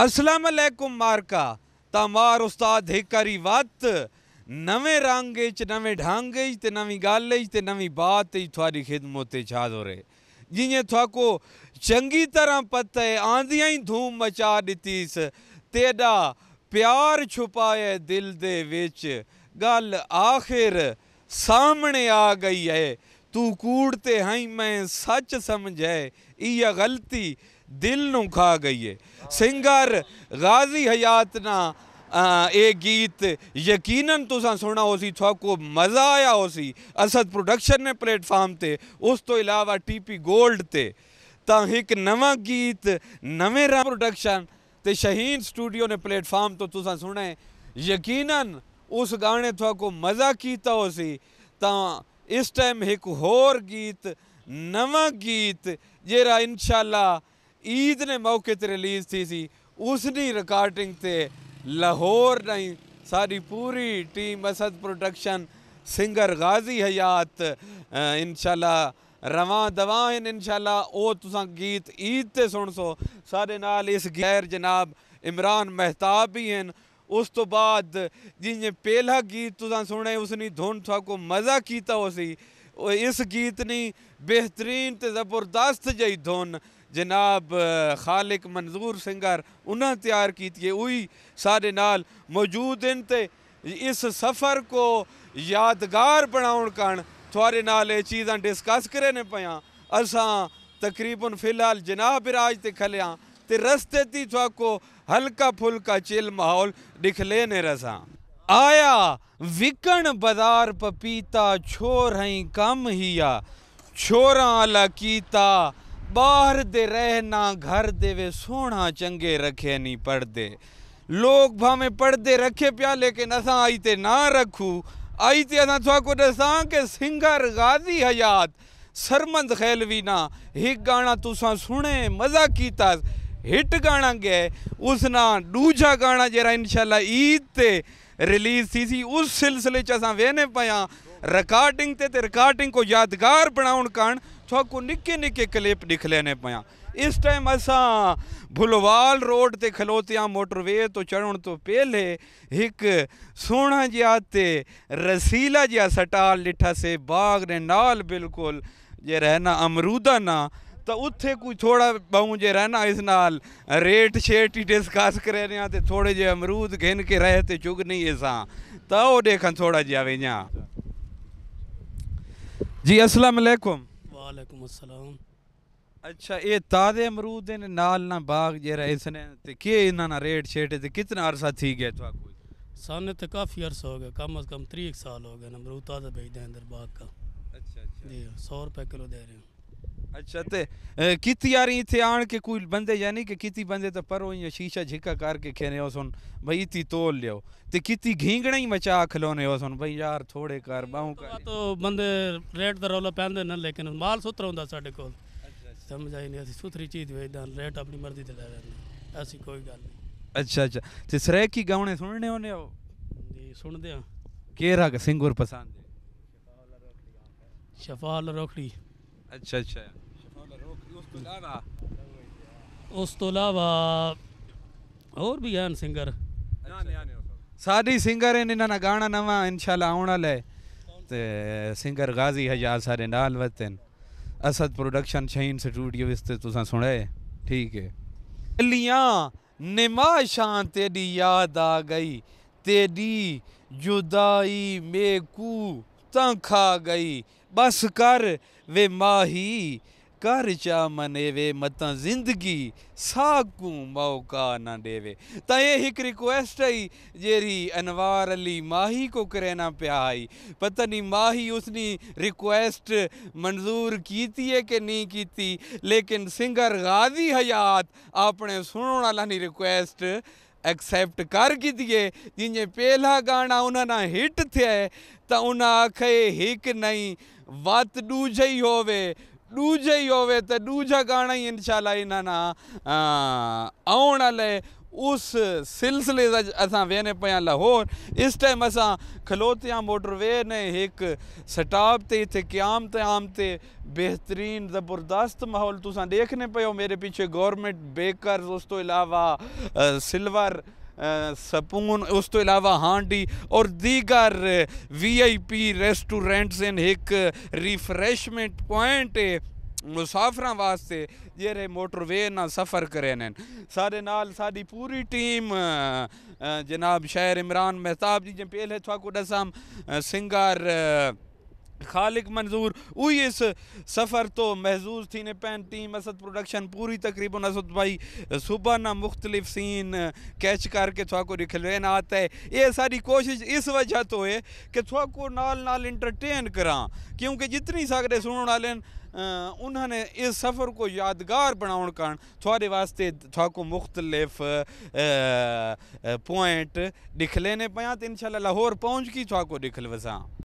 असलम मारका तमार उस्ताद हिकारी वत नवे रंग नवे ढंग नवी गल नवी बात थोड़ी खिदमत हाजिर है जिन्हें थोको चंगी तरह पत है आंधिया ही धूम मचा दीस तेरा प्यार छुपाए दिल दे विच गल आखिर सामने आ गई है तू कूड़ते हई मैं सच समझ है इ गलती दिल न खा गई है सिंगर गाजी हयात ना ये गीत यकीनन तुसा सुना हो सी थोको मज़ा आया हो सी असद प्रोडक्शन ने प्लेटफॉर्म से उस तो इलावा टीपी गोल्ड ते ता एक नवा गीत नवे राम प्रोडक्शन ते शहीन स्टूडियो ने प्लेटफॉर्म तो तुसा सुने यकीनन उस गाने थोको मज़ा किया हो सी ता इस टाइम एक होर गीत नवा गीत जरा इनशाला ईद ने मौके से रिलीज़ थी सी उसनी रिकॉर्डिंग से लाहौर नहीं सारी पूरी team Asad production singer Ghazi Hayat इनशाला रवां दवा आहिनि इनशाला उहो गीत ईद सुन सो सारे नाल इस गैर जनाब इमरान मेहताब भी हैं उस तो बाद जियां पहला गीत तुसा सुने उसनी धुन थो को मज़ा किया इस गीत नी बेहतरीन तो ज़बरदस्त जी धुन जनाब खालिक मंजूर सिंगर उन्हें तैयार की उई सारे नाल मौजूद इन इस सफ़र को यादगार बना कारण थोड़े नाल ये चीज़ा डिस्कस कर पाया असा तकरीबन फिलहाल जनाब राज ते खलियाँ ते रस्ते ती को हल्का फुल्का चिल माहौल दिख लेने रसा आया विकन बाजार पपीता छोर हई कम ही छोर आला ਬਾਹਰ ਦੇ ਰਹਿਣਾ ਘਰ ਦੇ ਵੇ ਸੋਹਣਾ ਚੰਗੇ ਰੱਖੇ ਨਹੀਂ ਪੜਦੇ ਲੋਕ ਭਾਵੇਂ ਪੜਦੇ ਰੱਖੇ ਪਿਆ ਲੇਕਿਨ ਅਸਾਂ ਆਈ ਤੇ ਨਾ आई ते असां को ॾिसां की सिंगर गाज़ी हयात सरमंद खैलवी ना हिकु गाना तूं सुणे मज़ा कीतासि हिट गाना गए उस ना दूजा गाना जरा इनशाला ईद ते रिलीज़ थी सी उस सिलसिले च असां वेहने पिया रिकॉर्डिंग ते ते रिकार्डिंग को यादगार बणाउणु कारणु छोकू निके निके क्लिप दिखलेने पया इस टाइम असा भुलवाल रोड ते खलोतिया मोटरवे तो चढ़ण तो पहले एक सोना जहा रसीला जहा सटाल डिठा से बाग ने नाल बिल्कुल जे रहना अमरूदा ना तो उत्थे कोई थोड़ा बहु जे रहना इस नाल रेट शेट ही डिस्कस कर रहे थोड़े जे अमरूद घिन के रहे ते चुगनी ऐसा तो देखन थोड़ा जहा वेजा जी अस्सलाम वालेकुम अस्सलाम अच्छा ये ताज़े अमरूद ने नाल ना बाग जरा इसने ते के इना ना रेट शेट ते कितना अरसा थी गया तो आपको सामने तो काफ़ी अरसा हो गया कम अज़ कम तीन साल हो गए अमरूद ताज़ा भेज दें अंदर बाग का अच्छा अच्छा जी सौ रुपये किलो दे रहे हैं अच्छा ते किती यारी थे आन के कोई बंदे यानी कि किती बंदे तो परो या शीशा झिका करके खेने हो सुन भाई इतनी तोल लियो ते किती घींगणे ही मचा खिलौने हो सुन भाई यार थोड़े कर बाहू तो कर तो बंदे रेट दा रौला पैंदे ना लेकिन माल सुथरा होंदा साडे कोल अच्छा, अच्छा। समझ आई नहीं असि सुथरी चीज वेचदा रेट अपनी मर्जी ते ले रहे ऐसी कोई गल नहीं अच्छा अच्छा ते सरे की गावने सुनने होने हो जी सुनदे हां केरा का सिंगर पसंद है शफाल रोखड़ी अच्छा अच्छा उस तो अलावा और भी हैं सिंगर अच्छा। सारी सिंगर हैं इन्होंने गाना नवा इंशाल्लाह आने वाला ते सिंगर गाजी हजार सारे नाल वते असद प्रोडक्शन शहीन स्टूडियो इसते तुसा सुने ठीक है लिया निमाशां तेरी याद आ गई तेरी जुदाई में ਤਾਂ ਖਾ ਗਈ ਬਸ ਕਰ ਵੇ ਮਾਹੀ ਕਰ ਚਾ ਮਨੇ ਵੇ ਮਤਾਂ ਜ਼ਿੰਦਗੀ ਸਾਕੂ ਮੌਕਾ ਨਾ ਦੇਵੇ ਤਾਂ ਇਹ ਇੱਕ ਰਿਕੁਐਸਟ ਹੈ ਜਿਹੜੀ ਅਨਵਾਰ ਅਲੀ ਮਾਹੀ ਕੋ ਕਰਨਾ ਪਿਆ ਹੈ ਪਤਾ ਨਹੀਂ ਮਾਹੀ ਉਸਨੀ ਰਿਕੁਐਸਟ ਮਨਜ਼ੂਰ ਕੀਤੀ ਹੈ ਕਿ ਨਹੀਂ ਕੀਤੀ ਲੇਕਿਨ ਸਿੰਗਰ ਗਾਜ਼ੀ ਹਯਾਤ ਆਪਣੇ ਸੁਣਨ ਵਾਲਾ ਨਹੀਂ ਰਿਕੁਐਸਟ एक्सेप्ट कर की दिए जिन्हें पहला गाना उन्होंने हिट थे तो उन्हें आखे हिक नहीं वत दूज ही होवे दूज ही होवे तो दूजा गाना ही इंशाल्लाह इन्होंने आने वाले उस सिलसिले अस वेहने पिया लाहौर इस टाइम असां खलोतिया मोटरवे ने एक स्टाप से इतने क्याम त्याम से बेहतरीन ज़बरदस्त माहौल तेखने देखने हो मेरे पीछे गौरमेंट बेकर उस तो अलावा सिल्वर सपून उस तो इलावा हांडी और दीगर वी आई पी रेस्टोरेंट्स इन एक रिफ्रेशमेंट पॉइंट है मुसाफर वास्ते ਜਿਹੜੇ मोटरवे ਨਾਲ सफ़र ਕਰੇ ਨੇ ਸਾਡੇ ਨਾਲ ਸਾਡੀ ਪੂਰੀ ਟੀਮ ਜਨਾਬ ਸ਼ਾਇਰ ਇਮਰਾਨ ਮਹਿਤਾਬ ਜੀ ਜੇ ਪਹਿਲੇ ਤੁਹਾਨੂੰ खालिक मंज़ूर उ इस सफ़र तो महज़ूज़ थीने पैन टीम असद प्रोडक्शन पूरी तकरीबन असद भाई सुबह ना मुख्तलिफ सीन कैच करके थोड़ा को दिखलैन आता है ये सारी कोशिश इस वजह तो है कि थोड़ा को नाल नाल इंटरटेन करा क्योंकि जितनी सागरे सुनने वाले उन्होंने इस सफ़र को यादगार बनाने कारण थोड़े वास्ते थो मुख्तलिफ पॉइंट दिखलेने पाया तो इन शाला लाहौर पहुँच की थोको दिखलवसा